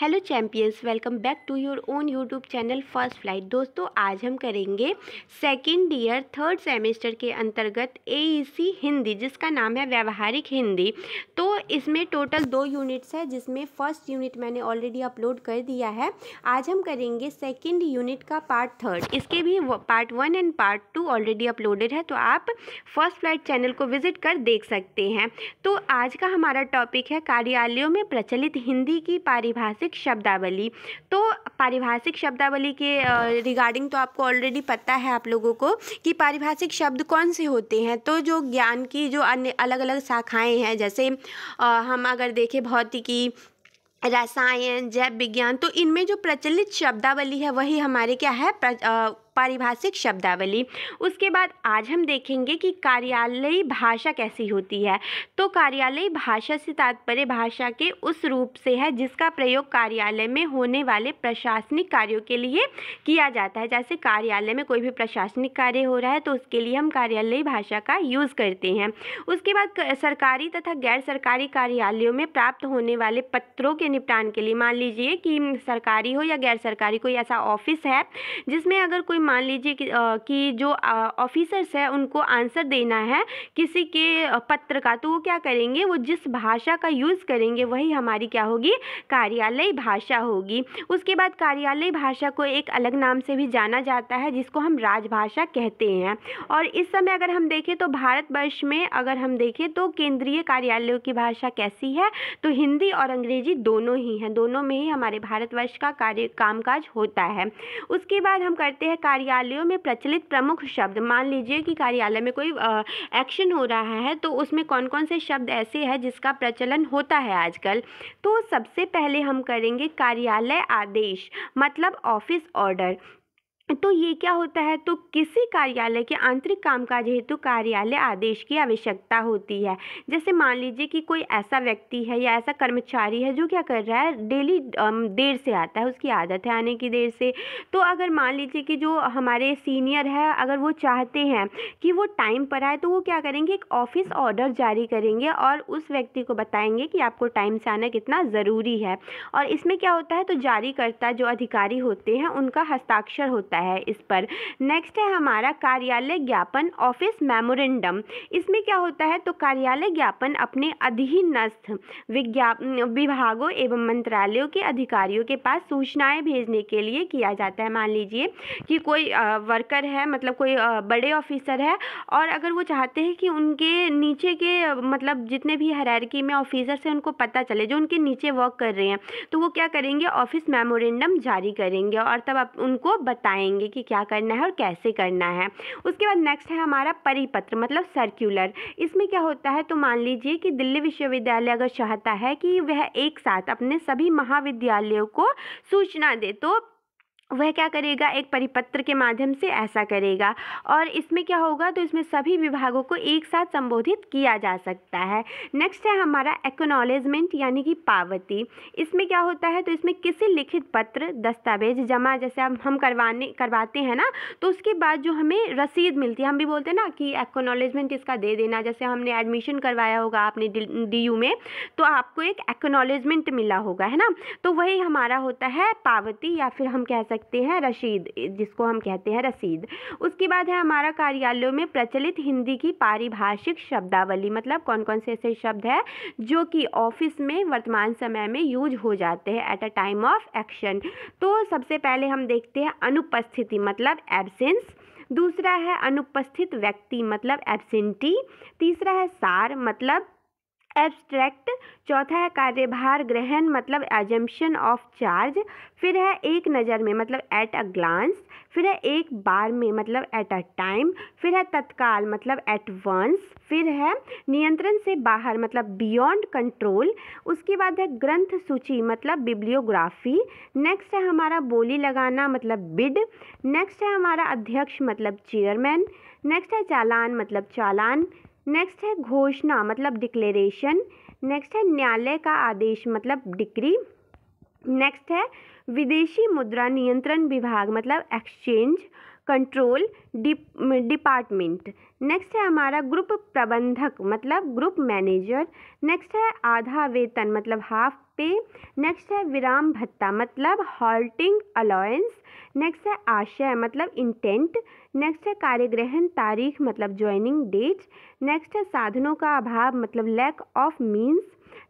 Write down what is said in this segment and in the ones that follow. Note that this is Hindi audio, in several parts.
hello champions welcome back to your own YouTube channel first flight दोस्तों आज हम करेंगे सेकंड ईयर थर्ड सेमेस्टर के अंतर्गत एईसी e हिंदी जिसका नाम है व्यवहारिक हिंदी तो इसमें टोटल दो यूनिट्स है जिसमें फर्स्ट यूनिट मैंने ऑलरेडी अपलोड कर दिया है आज हम करेंगे सेकेंड यूनिट का पार्ट थर्ड इसके भी part one and part two already uploaded है तो आप फर्स्ट फ्लाइट चैनल को विजिट कर देख सकते हैं तो आज का हमारा टॉपिक है कार्यालयों में प्रचलित हिंदी की पारिभाषिक पारिभाषिक शब्दावली तो पारिभाषिक शब्दावली के रिगार्डिंग तो आपको ऑलरेडी पता है आप लोगों को कि पारिभाषिक शब्द कौन से होते हैं तो जो ज्ञान की जो अन्य अलग अलग शाखाएं हैं जैसे हम अगर देखें भौतिकी रसायन जैव विज्ञान तो इनमें जो प्रचलित शब्दावली है वही हमारे क्या है प्र, आ, पारिभाषिक शब्दावली उसके बाद आज हम देखेंगे कि कार्यालयी भाषा कैसी होती है तो कार्यालयी भाषा से तात्पर्य भाषा के उस रूप से है जिसका प्रयोग कार्यालय में होने वाले प्रशासनिक कार्यों के लिए किया जाता है जैसे कार्यालय में कोई भी प्रशासनिक कार्य हो रहा है तो उसके लिए हम कार्यालयी भाषा का यूज़ करते हैं उसके बाद सरकारी तथा गैर सरकारी कार्यालयों में प्राप्त होने वाले पत्रों के निपटान के लिए मान लीजिए कि सरकारी हो या गैर सरकारी कोई ऐसा ऑफिस है जिसमें अगर कोई मान लीजिए कि, कि जो ऑफिसर्स है उनको आंसर देना है किसी के पत्र का तो वो क्या करेंगे वो जिस भाषा का यूज़ करेंगे वही हमारी क्या होगी कार्यालय भाषा होगी उसके बाद कार्यालय भाषा को एक अलग नाम से भी जाना जाता है जिसको हम राजभाषा कहते हैं और इस समय अगर हम देखें तो भारतवर्ष में अगर हम देखें तो केंद्रीय कार्यालयों की भाषा कैसी है तो हिंदी और अंग्रेजी दोनों ही हैं दोनों में ही हमारे भारतवर्ष का कार्य कामकाज होता है उसके बाद हम करते हैं कार्य कार्यालयों में प्रचलित प्रमुख शब्द मान लीजिए कि कार्यालय में कोई एक्शन हो रहा है तो उसमें कौन कौन से शब्द ऐसे हैं जिसका प्रचलन होता है आजकल तो सबसे पहले हम करेंगे कार्यालय आदेश मतलब ऑफिस ऑर्डर तो ये क्या होता है तो किसी कार्यालय के आंतरिक कामकाज हेतु कार्यालय आदेश की आवश्यकता होती है जैसे मान लीजिए कि कोई ऐसा व्यक्ति है या ऐसा कर्मचारी है जो क्या कर रहा है डेली देर से आता है उसकी आदत है आने की देर से तो अगर मान लीजिए कि जो हमारे सीनियर है अगर वो चाहते हैं कि वो टाइम पर आए तो वो क्या करेंगे एक ऑफिस ऑर्डर जारी करेंगे और उस व्यक्ति को बताएंगे कि आपको टाइम से आना कितना ज़रूरी है और इसमें क्या होता है तो जारी करता जो अधिकारी होते हैं उनका हस्ताक्षर होता है सकता है इस पर नेक्स्ट है हमारा कार्यालय ज्ञापन ऑफिस मेमोरेंडम इसमें क्या होता है तो कार्यालय ज्ञापन अपने अधीनस्थ विज्ञापन विभागों एवं मंत्रालयों के अधिकारियों के पास सूचनाएं भेजने के लिए किया जाता है मान लीजिए कि कोई वर्कर है मतलब कोई बड़े ऑफिसर है और अगर वो चाहते हैं कि उनके नीचे के मतलब जितने भी हरारकी में ऑफिसर्स हैं उनको पता चले जो उनके नीचे वर्क कर रहे हैं तो वो क्या करेंगे ऑफिस मेमोरेंडम जारी करेंगे और तब आप उनको बताएंगे बताएंगे कि क्या करना है और कैसे करना है उसके बाद नेक्स्ट है हमारा परिपत्र मतलब सर्क्यूलर इसमें क्या होता है तो मान लीजिए कि दिल्ली विश्वविद्यालय अगर चाहता है कि वह एक साथ अपने सभी महाविद्यालयों को सूचना दे तो वह क्या करेगा एक परिपत्र के माध्यम से ऐसा करेगा और इसमें क्या होगा तो इसमें सभी विभागों को एक साथ संबोधित किया जा सकता है नेक्स्ट है हमारा एक्नॉलेजमेंट यानी कि पावती इसमें क्या होता है तो इसमें किसी लिखित पत्र दस्तावेज जमा जैसे हम हम करवाने करवाते हैं ना तो उसके बाद जो हमें रसीद मिलती है हम भी बोलते हैं ना कि एक्नॉलेजमेंट इसका दे देना जैसे हमने एडमिशन करवाया होगा आपने डी यू में तो आपको एक एक्नॉलेजमेंट मिला होगा है ना तो वही हमारा होता है पावती या फिर हम कह सकते सकते हैं रशीद जिसको हम कहते हैं रसीद उसके बाद है हमारा कार्यालयों में प्रचलित हिंदी की पारिभाषिक शब्दावली मतलब कौन कौन से ऐसे शब्द है जो कि ऑफिस में वर्तमान समय में यूज हो जाते हैं at a time of action तो सबसे पहले हम देखते हैं अनुपस्थिति मतलब एबसेंस दूसरा है अनुपस्थित व्यक्ति मतलब एबसेंटी तीसरा है सार मतलब एब्स्ट्रैक्ट चौथा है कार्यभार ग्रहण मतलब एजम्पन ऑफ चार्ज फिर है एक नज़र में मतलब एट अ ग्लांस फिर है एक बार में मतलब एट अ टाइम फिर है तत्काल मतलब एट वंस फिर है नियंत्रण से बाहर मतलब बियॉन्ड कंट्रोल उसके बाद है ग्रंथ सूची मतलब बिब्लियोग्राफी नेक्स्ट है हमारा बोली लगाना मतलब बिड नेक्स्ट है हमारा अध्यक्ष मतलब चेयरमैन नेक्स्ट है चालान मतलब चालान नेक्स्ट है घोषणा मतलब डिक्लेरेशन नेक्स्ट है न्यायालय का आदेश मतलब डिक्री नेक्स्ट है विदेशी मुद्रा नियंत्रण विभाग मतलब एक्सचेंज कंट्रोल डिपार्टमेंट नेक्स्ट है हमारा ग्रुप प्रबंधक मतलब ग्रुप मैनेजर नेक्स्ट है आधा वेतन मतलब हाफ पे नेक्स्ट है विराम भत्ता मतलब हॉल्टिंग अलाउंस नेक्स्ट है आशय मतलब इंटेंट नेक्स्ट है कार्यग्रहण तारीख मतलब ज्वाइनिंग डेट नेक्स्ट है साधनों का अभाव मतलब लैक ऑफ मीन्स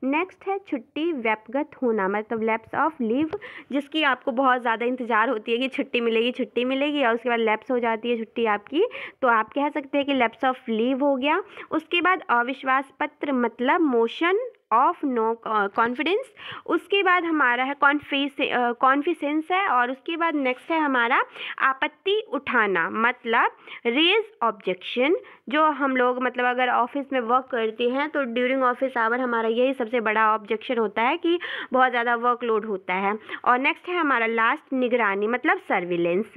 नेक्स्ट है छुट्टी व्यपगत होना मतलब लैप्स ऑफ लीव जिसकी आपको बहुत ज़्यादा इंतजार होती है कि छुट्टी मिलेगी छुट्टी मिलेगी और उसके बाद लैप्स हो जाती है छुट्टी आपकी तो आप कह सकते हैं कि लैप्स ऑफ लीव हो गया उसके बाद अविश्वास पत्र मतलब मोशन ऑफ नो कॉन्फिडेंस उसके बाद हमारा है कॉन्फिस कॉन्फिसेंस uh, है और उसके बाद नेक्स्ट है हमारा आपत्ति उठाना मतलब रेज ऑब्जेक्शन जो हम लोग मतलब अगर ऑफिस में वर्क करते हैं तो ड्यूरिंग ऑफिस आवर हमारा यही सबसे बड़ा ऑब्जेक्शन होता है कि बहुत ज़्यादा वर्कलोड होता है और नेक्स्ट है हमारा लास्ट निगरानी मतलब सर्विलेंस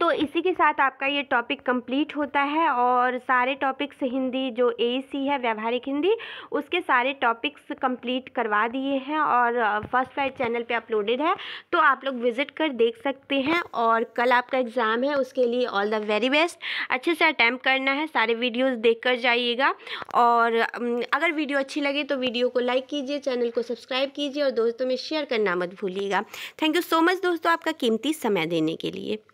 तो इसी के साथ आपका ये टॉपिक कंप्लीट होता है और सारे टॉपिक्स हिंदी जो ए सी है व्यावहारिक हिंदी उसके सारे टॉपिक्स कंप्लीट करवा दिए हैं और फर्स्ट फ्लाइट चैनल पे अपलोडेड है तो आप लोग विज़िट कर देख सकते हैं और कल आपका एग्ज़ाम है उसके लिए ऑल द वेरी बेस्ट अच्छे से अटैम्प्ट करना है सारे वीडियोज़ देख कर जाइएगा और अगर वीडियो अच्छी लगे तो वीडियो को लाइक कीजिए चैनल को सब्सक्राइब कीजिए और दोस्तों में शेयर करना मत भूलिएगा थैंक यू सो मच दोस्तों आपका कीमती समय देने के लिए